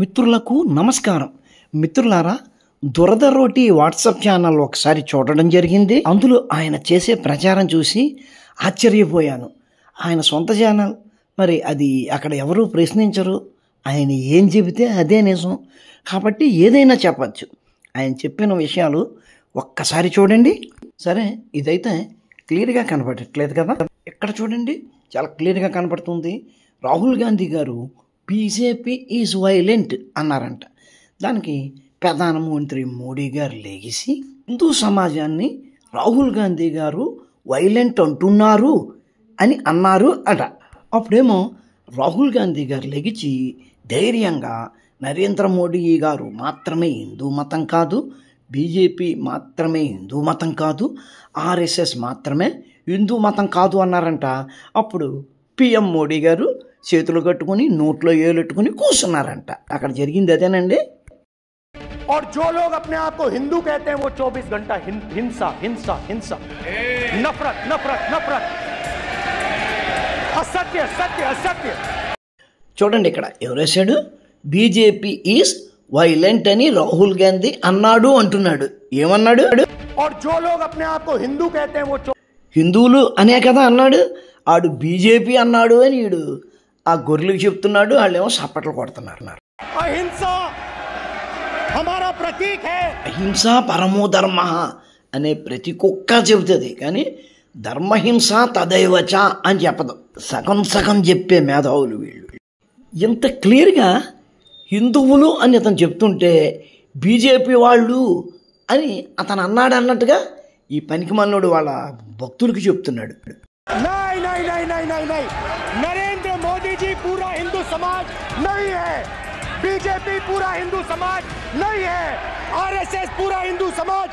మిత్రులకు నమస్కారం మిత్రులారా దురద రోటి వాట్సాప్ ఛానల్ ఒకసారి చూడడం జరిగింది అందులో ఆయన చేసే ప్రచారం చూసి ఆశ్చర్యపోయాను ఆయన సొంత ఛానల్ మరి అది అక్కడ ఎవరూ ప్రశ్నించరు ఆయన ఏం చెబితే అదే నిజం కాబట్టి ఏదైనా చెప్పచ్చు ఆయన చెప్పిన విషయాలు ఒక్కసారి చూడండి సరే ఇదైతే క్లియర్గా కనపడట్లేదు కదా ఇక్కడ చూడండి చాలా క్లియర్గా కనపడుతుంది రాహుల్ గాంధీ గారు బీజేపీ ఈజ్ వైలెంట్ అన్నారంట దానికి ప్రధానమంత్రి మోడీ గారు లేగిసి హిందూ సమాజాన్ని రాహుల్ గాంధీ గారు వైలెంట్ అంటున్నారు అని అన్నారు అట అప్పుడేమో రాహుల్ గాంధీ గారు లెగిచి ధైర్యంగా నరేంద్ర మోడీ గారు మాత్రమే హిందూ మతం కాదు బీజేపీ మాత్రమే హిందూ మతం కాదు ఆర్ఎస్ఎస్ మాత్రమే హిందూ మతం కాదు అన్నారంట అప్పుడు పిఎం మోడీ గారు చేతులు కట్టుకుని నోట్లో ఏలెట్టుకుని కూర్చున్నారంట అక్కడ జరిగింది అదేనండి और जो लोग अपने आप को हिंदू कहते हैं वो 24 घंटा हिं, हिंसा हिंसा हिंसा नफरत नफरत नफरत असत्य सत्य असत्य చూడండి ఇక్కడ ఎవరేశాడు బీజేపీ ఈస్ వైలెంట్ అని రాహుల్ గాంధీ అన్నాడు అంటున్నాడు ఏమన్నాడు హిందువులు అనే కదా అన్నాడు ఆడు బీజేపీ అన్నాడు అని వీడు ఆ గొర్రెలకు చెప్తున్నాడు వాళ్ళేమో చప్పట్లు కొడుతున్నారు అహింస పరమో ధర్మ అనే ప్రతి కుక్క చెబుతుంది కానీ ధర్మహింస తదైవచ అని చెప్పదు సగం సగం చెప్పే మేధావులు వీళ్ళు ఇంత క్లియర్గా హిందువులు అని అతను చెప్తుంటే బీజేపీ వాళ్ళు అని అతను అన్నాడు అన్నట్టుగా ఈ పనికి మన్నోడు వాళ్ళ భక్తులకి చెప్తున్నాడు నరేంద్ర में मोदी जी पूरा हिंदू समाज नहीं है बीजेपी पूरा हिंदू समाज नहीं है ఆర్ఎస్ఎస్ పూరా హిందూ సమాజ్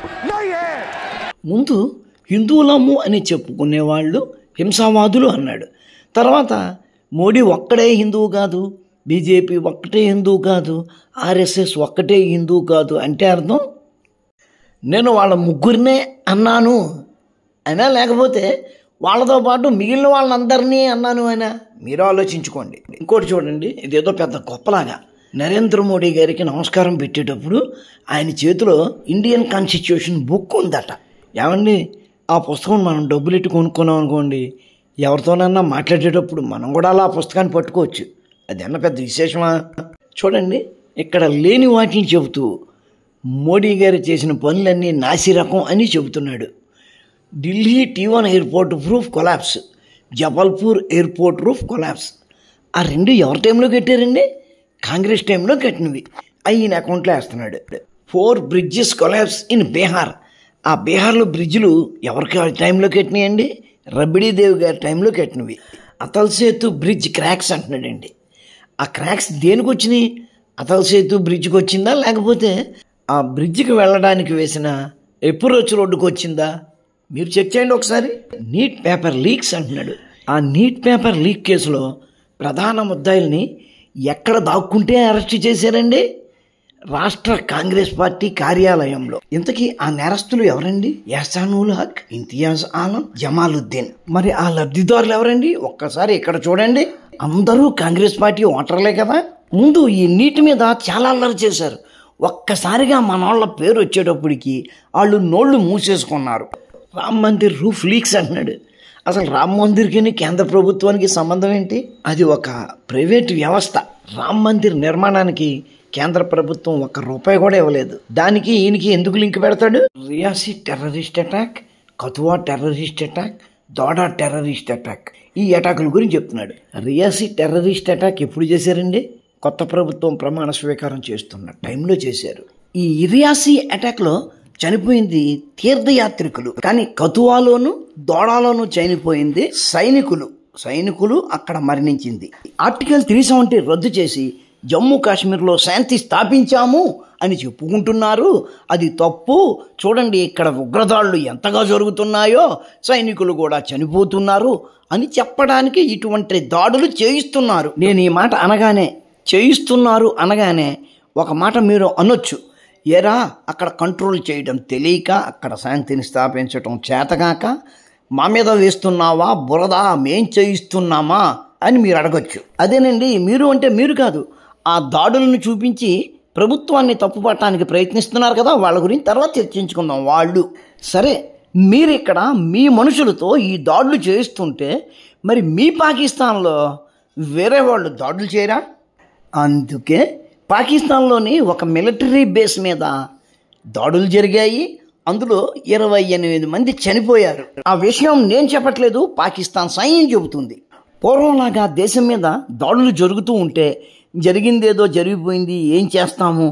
ముందు హిందువులమ్ము అని చెప్పుకునేవాళ్ళు హింసావాదులు అన్నాడు తర్వాత మోడీ ఒక్కడే హిందువు కాదు బీజేపీ ఒక్కటే హిందువు కాదు ఆర్ఎస్ఎస్ ఒక్కటే హిందువు కాదు అంటే అర్థం నేను వాళ్ళ ముగ్గురినే అన్నాను అయినా లేకపోతే వాళ్ళతో పాటు మిగిలిన వాళ్ళందరినీ అన్నాను ఆయన మీరు ఆలోచించుకోండి ఇంకోటి చూడండి ఇదేదో పెద్ద గొప్పలాగా నరేంద్ర మోడీ గారికి నమస్కారం పెట్టేటప్పుడు ఆయన చేతిలో ఇండియన్ కాన్స్టిట్యూషన్ బుక్ ఉందట ఏమండి ఆ పుస్తకం మనం డబ్బులు ఇట్టు కొనుక్కున్నాం అనుకోండి ఎవరితోనన్నా మాట్లాడేటప్పుడు మనం కూడా అలా పుస్తకాన్ని పట్టుకోవచ్చు అది అన్న పెద్ద విశేషమా చూడండి ఇక్కడ లేని వాటిని చెబుతూ మోడీ గారు చేసిన పనులన్నీ నాసిరకం అని చెబుతున్నాడు Delhi T one airport roof collapse Jabalpur airport roof collapse ఆ రెండు ఎవరి టైంలో కట్టారండి కాంగ్రెస్ టైంలో కట్టినవి అవి ఈయన అకౌంట్లో వేస్తున్నాడు four bridges collapse in Bihar ఆ బీహార్లో బ్రిడ్జ్లు ఎవరికి టైంలో కట్టినాయండి దేవి గారి టైంలో కట్టినవి అతల్ సేతు బ్రిడ్జ్ క్రాక్స్ అంటున్నాడండి ఆ క్రాక్స్ దేనికి వచ్చినాయి అతల్ సేతు బ్రిడ్జ్కి వచ్చిందా లేకపోతే ఆ బ్రిడ్జ్కి వెళ్ళడానికి వేసిన ఎప్పుడు వచ్చి రోడ్డుకు వచ్చిందా మీరు చెక్ చేయండి ఒకసారి నీట్ పేపర్ లీక్స్ అంటున్నాడు ఆ నీట్ పేపర్ లీక్ కేసులో ప్రధాన ముద్దాయిల్ని ఎక్కడ దాక్కుంటే అరెస్ట్ చేశారండి రాష్ట్ర కాంగ్రెస్ పార్టీ కార్యాలయంలో ఇంతకీ ఆ నేరస్తులు ఎవరండి యాసానుల్ హక్ ఇంతియాజ్ ఆలం జమాలుద్దీన్ మరి ఆ లబ్ధిదారులు ఎవరండి ఒక్కసారి ఇక్కడ చూడండి అందరూ కాంగ్రెస్ పార్టీ ఓటర్లే కదా ముందు ఈ నీటి మీద చాలా అల్లరి చేశారు ఒక్కసారిగా మన వాళ్ళ పేరు వచ్చేటప్పటికి వాళ్ళు నోళ్లు మూసేసుకున్నారు రామ్ మందిర్ రూఫ్ లీక్స్ అంటున్నాడు అసలు రామ్ మందిర్కి కేంద్ర ప్రభుత్వానికి సంబంధం ఏంటి అది ఒక ప్రైవేట్ వ్యవస్థ రామ్ మందిర్ నిర్మాణానికి కేంద్ర ప్రభుత్వం ఒక్క రూపాయి కూడా ఇవ్వలేదు దానికి ఈయనకి ఎందుకు లింక్ పెడతాడు Reasi terrorist attack Kathua terrorist attack Doda terrorist attack ఈ అటాకుల గురించి చెప్తున్నాడు రియాసి టెర్రరిస్ట్ అటాక్ ఎప్పుడు చేశారండి కొత్త ప్రభుత్వం ప్రమాణ స్వీకారం చేస్తున్న టైంలో చేశారు ఈ రియాసీ అటాక్లో చనిపోయింది తీర్థయాత్రికులు కానీ కతువాలోను దోడాలోను చనిపోయింది సైనికులు సైనికులు అక్కడ మరణించింది ఆర్టికల్ త్రీ సెవెంటీ రద్దు చేసి జమ్మూ కాశ్మీర్లో శాంతి స్థాపించాము అని చెప్పుకుంటున్నారు అది తప్పు చూడండి ఇక్కడ ఉగ్రదాడులు ఎంతగా జరుగుతున్నాయో సైనికులు కూడా చనిపోతున్నారు అని చెప్పడానికి ఇటువంటి దాడులు చేయిస్తున్నారు నేను ఈ మాట అనగానే చేయిస్తున్నారు అనగానే ఒక మాట మీరు అనొచ్చు ఎరా అక్కడ కంట్రోల్ చేయడం తెలియక అక్కడ శాంతిని స్థాపించటం చేతగాక మా మీద వేస్తున్నావా బురద మేం చేయిస్తున్నామా అని మీరు అడగచ్చు అదేనండి మీరు అంటే మీరు కాదు ఆ దాడులను చూపించి ప్రభుత్వాన్ని తప్పుపట్టడానికి ప్రయత్నిస్తున్నారు కదా వాళ్ళ గురించి తర్వాత చర్చించుకుందాం వాళ్ళు సరే మీరు ఇక్కడ మీ మనుషులతో ఈ దాడులు చేస్తుంటే మరి మీ పాకిస్తాన్లో వేరే వాళ్ళు దాడులు చేయరా అందుకే పాకిస్తాన్లోని ఒక మిలిటరీ బేస్ మీద దాడులు జరిగాయి అందులో ఇరవై ఎనిమిది మంది చనిపోయారు ఆ విషయం నేను చెప్పట్లేదు పాకిస్తాన్ సైన్యం చెబుతుంది పూర్వంలాగా దేశం మీద దాడులు జరుగుతూ ఉంటే జరిగిందేదో జరిగిపోయింది ఏం చేస్తాము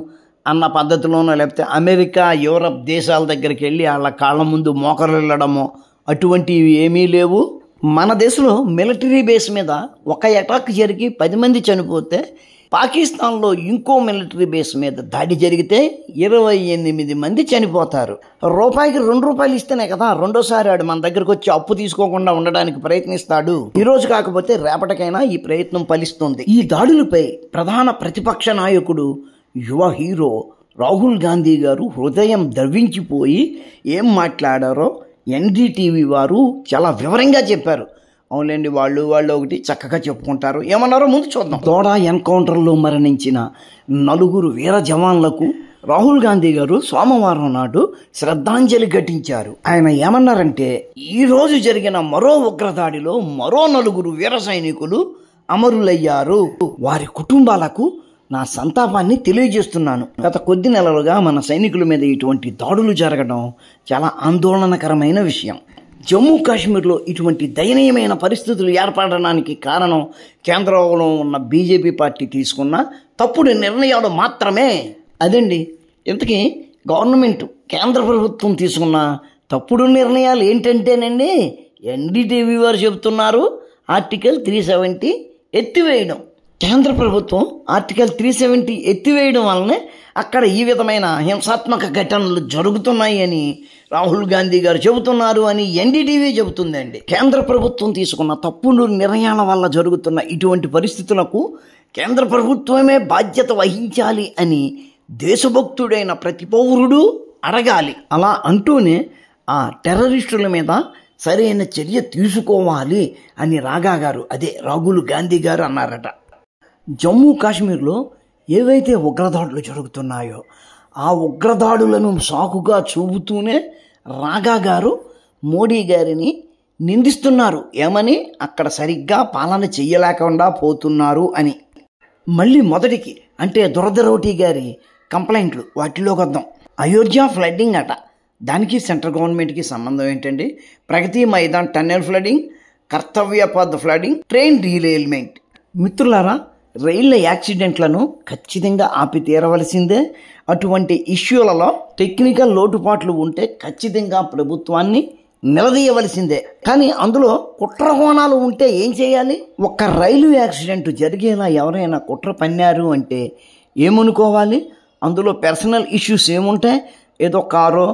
అన్న పద్ధతిలోనో లేకపోతే అమెరికా యూరప్ దేశాల దగ్గరికి వెళ్ళి వాళ్ళ కాళ్ళ ముందు మోకరు వెళ్ళడమో అటువంటివి ఏమీ లేవు మన దేశంలో మిలిటరీ బేస్ మీద ఒక అటాక్ జరిగి పది మంది చనిపోతే పాకిస్తాన్లో ఇంకో మిలిటరీ బేస్ మీద దాడి జరిగితే ఇరవై ఎనిమిది మంది చనిపోతారు రూపాయికి రెండు రూపాయలు ఇస్తేనే కదా రెండోసారి ఆడు మన దగ్గరకు వచ్చి అప్పు తీసుకోకుండా ఉండడానికి ప్రయత్నిస్తాడు ఈరోజు కాకపోతే రేపటికైనా ఈ ప్రయత్నం ఫలిస్తుంది ఈ దాడులపై ప్రధాన ప్రతిపక్ష నాయకుడు యువ హీరో రాహుల్ గాంధీ గారు హృదయం ద్రవించిపోయి ఏం మాట్లాడారో ఎన్డీటీవీ వారు చాలా వివరంగా చెప్పారు అవునులేండి వాళ్ళు వాళ్ళు ఒకటి చక్కగా చెప్పుకుంటారు ఏమన్నారో ముందు చూద్దాం దోడ ఎన్కౌంటర్లో మరణించిన నలుగురు వీర జవాన్లకు రాహుల్ గాంధీ గారు సోమవారం నాడు శ్రద్ధాంజలి ఘటించారు ఆయన ఏమన్నారంటే ఈరోజు జరిగిన మరో ఉగ్రదాడిలో మరో నలుగురు వీర సైనికులు అమరులయ్యారు వారి కుటుంబాలకు నా సంతాపాన్ని తెలియజేస్తున్నాను గత కొద్ది నెలలుగా మన సైనికుల మీద ఇటువంటి దాడులు జరగడం చాలా ఆందోళనకరమైన విషయం జమ్మూ కాశ్మీర్లో ఇటువంటి దయనీయమైన పరిస్థితులు ఏర్పడడానికి కారణం కేంద్రంలో ఉన్న బీజేపీ పార్టీ తీసుకున్న తప్పుడు నిర్ణయాలు మాత్రమే అదండి ఇంతకీ గవర్నమెంట్ కేంద్ర ప్రభుత్వం తీసుకున్న తప్పుడు నిర్ణయాలు ఏంటంటేనండి ఎన్డీటీవీ వారు చెబుతున్నారు ఆర్టికల్ త్రీ సెవెంటీ ఎత్తివేయడం కేంద్ర ప్రభుత్వం ఆర్టికల్ త్రీ సెవెంటీ ఎత్తివేయడం వల్లనే అక్కడ ఈ విధమైన హింసాత్మక ఘటనలు జరుగుతున్నాయి అని రాహుల్ గాంధీ గారు చెబుతున్నారు అని ఎన్డీటీవీ చెబుతుందండి కేంద్ర ప్రభుత్వం తీసుకున్న తప్పులు నిర్ణయాల వల్ల జరుగుతున్న ఇటువంటి పరిస్థితులకు కేంద్ర ప్రభుత్వమే బాధ్యత వహించాలి అని దేశభక్తుడైన ప్రతి పౌరుడు అడగాలి అలా అంటూనే ఆ టెర్రరిస్టుల మీద సరైన చర్య తీసుకోవాలి అని రాగా గారు అదే రాహుల్ గాంధీ గారు అన్నారట జమ్మూ కాశ్మీర్లో ఏవైతే ఉగ్రదాడులు జరుగుతున్నాయో ఆ ఉగ్రదాడులను సాకుగా చూపుతూనే రాగా గారు మోడీ గారిని నిందిస్తున్నారు ఏమని అక్కడ సరిగ్గా పాలన చెయ్యలేకుండా పోతున్నారు అని మళ్ళీ మొదటికి అంటే దురదరోటి గారి కంప్లైంట్లు వాటిలోకి వద్దాం అయోధ్య ఫ్లడ్డింగ్ అట దానికి సెంట్రల్ గవర్నమెంట్కి సంబంధం ఏంటండి ప్రగతి మైదాన్ టన్నెల్ ఫ్లడ్డింగ్ కర్తవ్య పద్ ఫ్లడ్డింగ్ ట్రైన్ రీలైల్మెంట్ మిత్రులారా రైళ్ల యాక్సిడెంట్లను ఖచ్చితంగా ఆపి తీరవలసిందే అటువంటి ఇష్యూలలో టెక్నికల్ లోటుపాట్లు ఉంటే ఖచ్చితంగా ప్రభుత్వాన్ని నిలదీయవలసిందే కానీ అందులో కుట్ర కోణాలు ఉంటే ఏం చేయాలి ఒక్క రైలు యాక్సిడెంట్ జరిగేలా ఎవరైనా కుట్ర పన్నారు అంటే ఏమనుకోవాలి అందులో పర్సనల్ ఇష్యూస్ ఏముంటాయి ఏదో కారో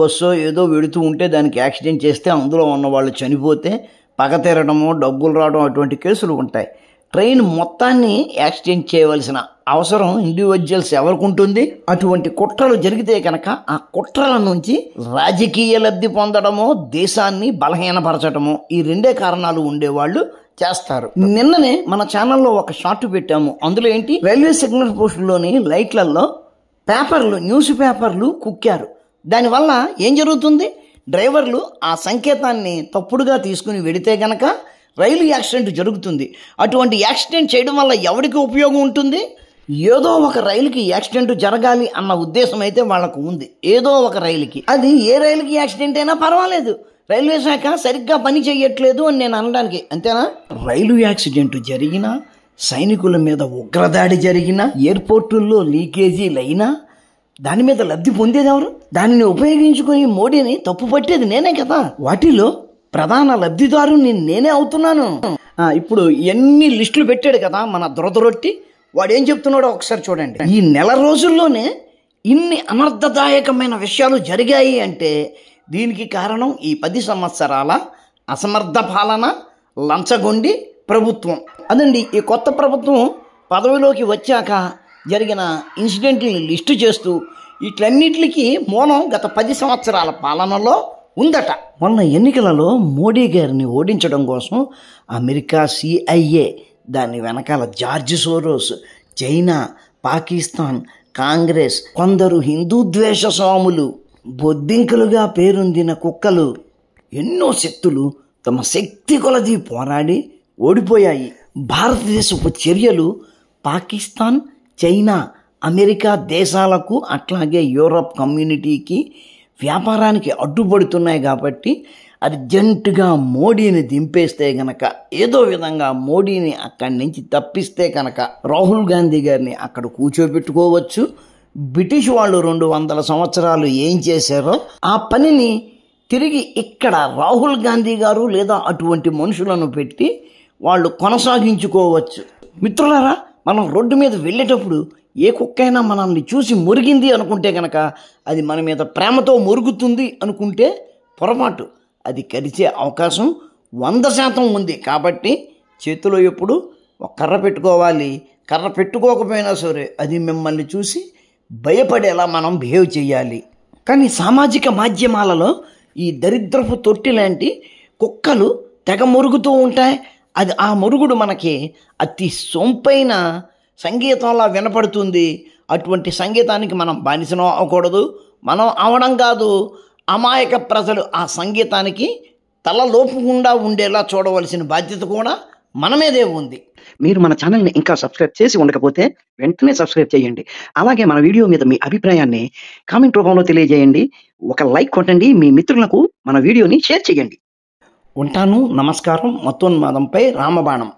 బస్సో ఏదో వెడుతూ ఉంటే దానికి యాక్సిడెంట్ చేస్తే అందులో ఉన్న వాళ్ళు చనిపోతే పగ తీరడము డబ్బులు రావడం అటువంటి కేసులు ఉంటాయి ట్రైన్ మొత్తాన్ని యాక్సిడెంట్ చేయవలసిన అవసరం ఇండివిజువల్స్ ఎవరికి ఉంటుంది అటువంటి కుట్రలు జరిగితే కనుక ఆ కుట్రల నుంచి రాజకీయ లబ్ధి పొందడమో దేశాన్ని బలహీనపరచడమో ఈ రెండే కారణాలు ఉండేవాళ్ళు చేస్తారు నిన్ననే మన ఛానల్లో ఒక షార్ట్ పెట్టాము అందులో ఏంటి రైల్వే సిగ్నల్ పోస్టులోని లైట్లలో పేపర్లు న్యూస్ పేపర్లు కుక్కారు దానివల్ల ఏం జరుగుతుంది డ్రైవర్లు ఆ సంకేతాన్ని తప్పుడుగా తీసుకుని వెడితే గనక రైలు యాక్సిడెంట్ జరుగుతుంది అటువంటి యాక్సిడెంట్ చేయడం వల్ల ఎవరికి ఉపయోగం ఉంటుంది ఏదో ఒక రైలుకి యాక్సిడెంట్ జరగాలి అన్న ఉద్దేశం అయితే వాళ్లకు ఉంది ఏదో ఒక రైలుకి అది ఏ రైలుకి యాక్సిడెంట్ అయినా పర్వాలేదు రైల్వే శాఖ సరిగ్గా పని చేయట్లేదు అని నేను అనడానికి అంతేనా రైలు యాక్సిడెంట్ జరిగినా సైనికుల మీద ఉగ్రదాడి జరిగినా ఎయిర్పోర్టుల్లో అయినా దాని మీద లబ్ధి పొందేది ఎవరు దానిని ఉపయోగించుకొని మోడీని తప్పు పట్టేది నేనే కదా వాటిలో ప్రధాన నేను నేనే అవుతున్నాను ఇప్పుడు ఎన్ని లిస్టులు పెట్టాడు కదా మన దొరదొరొట్టి వాడు ఏం చెప్తున్నాడో ఒకసారి చూడండి ఈ నెల రోజుల్లోనే ఇన్ని అనర్థదాయకమైన విషయాలు జరిగాయి అంటే దీనికి కారణం ఈ పది సంవత్సరాల అసమర్థ పాలన లంచగొండి ప్రభుత్వం అదండి ఈ కొత్త ప్రభుత్వం పదవిలోకి వచ్చాక జరిగిన ఇన్సిడెంట్ని లిస్టు చేస్తూ వీటన్నిటికి మూలం గత పది సంవత్సరాల పాలనలో ఉందట మొన్న ఎన్నికలలో మోడీ గారిని ఓడించడం కోసం అమెరికా సిఐఏ దాని వెనకాల George Soros China Pakistan Congress కొందరు హిందూ ద్వేష స్వాములు బొద్దింకలుగా పేరొందిన కుక్కలు ఎన్నో శక్తులు తమ శక్తి కొలది పోరాడి ఓడిపోయాయి భారతదేశపు చర్యలు పాకిస్తాన్ చైనా అమెరికా దేశాలకు అట్లాగే యూరప్ కమ్యూనిటీకి వ్యాపారానికి అడ్డుపడుతున్నాయి కాబట్టి అర్జెంటుగా మోడీని దింపేస్తే గనక ఏదో విధంగా మోడీని అక్కడి నుంచి తప్పిస్తే కనుక రాహుల్ గాంధీ గారిని అక్కడ కూర్చోబెట్టుకోవచ్చు బ్రిటిష్ వాళ్ళు రెండు వందల సంవత్సరాలు ఏం చేశారో ఆ పనిని తిరిగి ఇక్కడ రాహుల్ గాంధీ గారు లేదా అటువంటి మనుషులను పెట్టి వాళ్ళు కొనసాగించుకోవచ్చు మిత్రులారా మనం రోడ్డు మీద వెళ్ళేటప్పుడు ఏ కుక్కైనా మనల్ని చూసి మురిగింది అనుకుంటే కనుక అది మన మీద ప్రేమతో మురుగుతుంది అనుకుంటే పొరపాటు అది కలిసే అవకాశం వంద శాతం ఉంది కాబట్టి చేతిలో ఎప్పుడు ఒక కర్ర పెట్టుకోవాలి కర్ర పెట్టుకోకపోయినా సరే అది మిమ్మల్ని చూసి భయపడేలా మనం బిహేవ్ చేయాలి కానీ సామాజిక మాధ్యమాలలో ఈ దరిద్రపు తొట్టి లాంటి కుక్కలు తెగ మురుగుతూ ఉంటాయి అది ఆ మురుగుడు మనకి అతి సొంపైన సంగీతంలా వినపడుతుంది అటువంటి సంగీతానికి మనం బానిసం అవ్వకూడదు మనం అవడం కాదు అమాయక ప్రజలు ఆ సంగీతానికి తలలోపకుండా ఉండేలా చూడవలసిన బాధ్యత కూడా మనమేదే ఉంది మీరు మన ఛానల్ని ఇంకా సబ్స్క్రైబ్ చేసి ఉండకపోతే వెంటనే సబ్స్క్రైబ్ చేయండి అలాగే మన వీడియో మీద మీ అభిప్రాయాన్ని కామెంట్ రూపంలో తెలియజేయండి ఒక లైక్ కొట్టండి మీ మిత్రులకు మన వీడియోని షేర్ చేయండి ఉంటాను నమస్కారం మత్తోన్మాదంపై రామబాణం